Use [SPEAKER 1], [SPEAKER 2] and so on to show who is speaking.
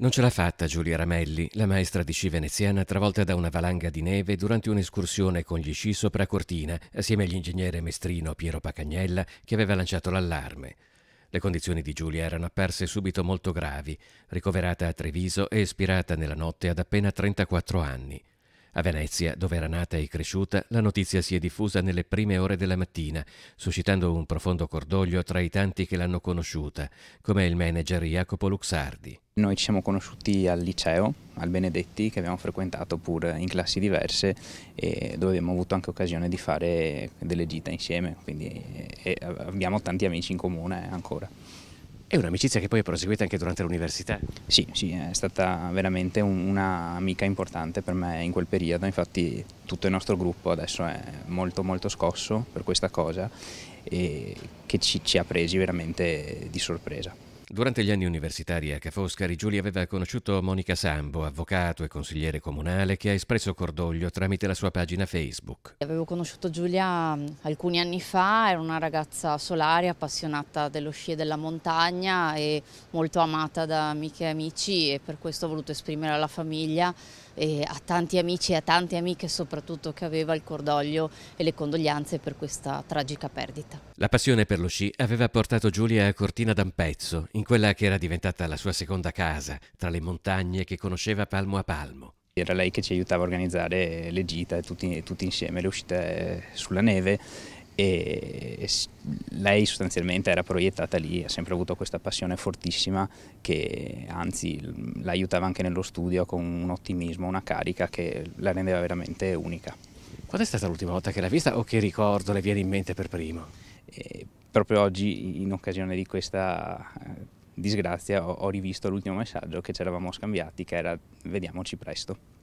[SPEAKER 1] Non ce l'ha fatta Giulia Ramelli, la maestra di sci veneziana travolta da una valanga di neve durante un'escursione con gli sci sopra Cortina, assieme all'ingegnere mestrino Piero Pacagnella che aveva lanciato l'allarme. Le condizioni di Giulia erano apparse subito molto gravi, ricoverata a Treviso e espirata nella notte ad appena 34 anni. A Venezia, dove era nata e cresciuta, la notizia si è diffusa nelle prime ore della mattina, suscitando un profondo cordoglio tra i tanti che l'hanno conosciuta, come il manager Jacopo Luxardi.
[SPEAKER 2] Noi ci siamo conosciuti al liceo, al Benedetti, che abbiamo frequentato pur in classi diverse e dove abbiamo avuto anche occasione di fare delle gite insieme, quindi abbiamo tanti amici in comune eh, ancora. È un'amicizia che poi è proseguita anche durante l'università? Sì, sì, è stata veramente un'amica importante per me in quel periodo, infatti tutto il nostro gruppo adesso è molto molto scosso per questa cosa e che ci, ci ha presi veramente di sorpresa. Durante gli anni universitari a Ca' Foscari,
[SPEAKER 1] Giulia aveva conosciuto Monica Sambo, avvocato e consigliere comunale,
[SPEAKER 2] che ha espresso cordoglio
[SPEAKER 1] tramite la sua pagina Facebook.
[SPEAKER 3] Avevo conosciuto Giulia mm, alcuni anni fa, era una ragazza solare, appassionata dello sci e della montagna e molto amata da amiche e amici e per questo ho voluto esprimere alla famiglia e a tanti amici e a tante amiche soprattutto che aveva il cordoglio e le condoglianze per questa tragica perdita.
[SPEAKER 1] La passione per lo sci aveva portato Giulia a Cortina d'Ampezzo, in quella che era diventata la sua seconda casa, tra le montagne che conosceva palmo a palmo.
[SPEAKER 2] Era lei che ci aiutava a organizzare le gite tutti, tutti insieme, le uscite sulla neve e lei sostanzialmente era proiettata lì, ha sempre avuto questa passione fortissima che anzi l'aiutava anche nello studio con un ottimismo, una carica che la rendeva veramente unica. Quando è stata l'ultima volta che l'ha vista o che ricordo le viene in mente per primo? E proprio oggi in occasione di questa eh, disgrazia ho, rivisto l'ultimo messaggio che ci eravamo scambiati che era vediamoci presto.